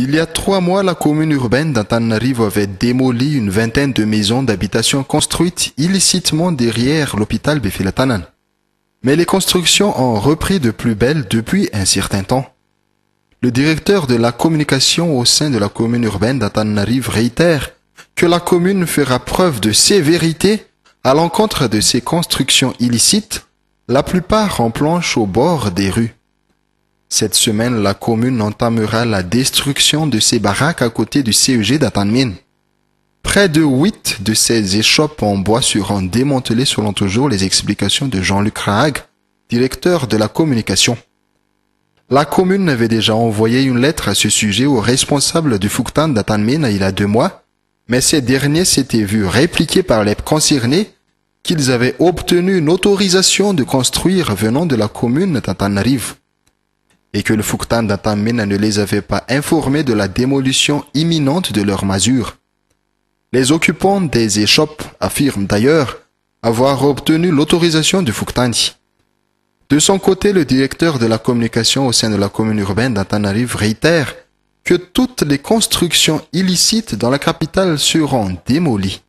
Il y a trois mois, la commune urbaine d'Antananarivo avait démoli une vingtaine de maisons d'habitation construites illicitement derrière l'hôpital Befilatanan. Mais les constructions ont repris de plus belle depuis un certain temps. Le directeur de la communication au sein de la commune urbaine d'Antananarivo réitère que la commune fera preuve de sévérité à l'encontre de ces constructions illicites, la plupart en planche au bord des rues. Cette semaine, la commune entamera la destruction de ces baraques à côté du CEG d'Atanmin. Près de huit de ces échoppes en bois seront démantelées selon toujours les explications de Jean-Luc Raag, directeur de la communication. La commune avait déjà envoyé une lettre à ce sujet aux responsables du Fouktan d'Atanmine il y a deux mois, mais ces derniers s'étaient vus répliquer par les concernés qu'ils avaient obtenu une autorisation de construire venant de la commune d'Atanarive et que le Fouktan d'Antamena ne les avait pas informés de la démolition imminente de leur masure. Les occupants des échoppes affirment d'ailleurs avoir obtenu l'autorisation du Fouktani. De son côté, le directeur de la communication au sein de la commune urbaine d'Antanarive réitère que toutes les constructions illicites dans la capitale seront démolies.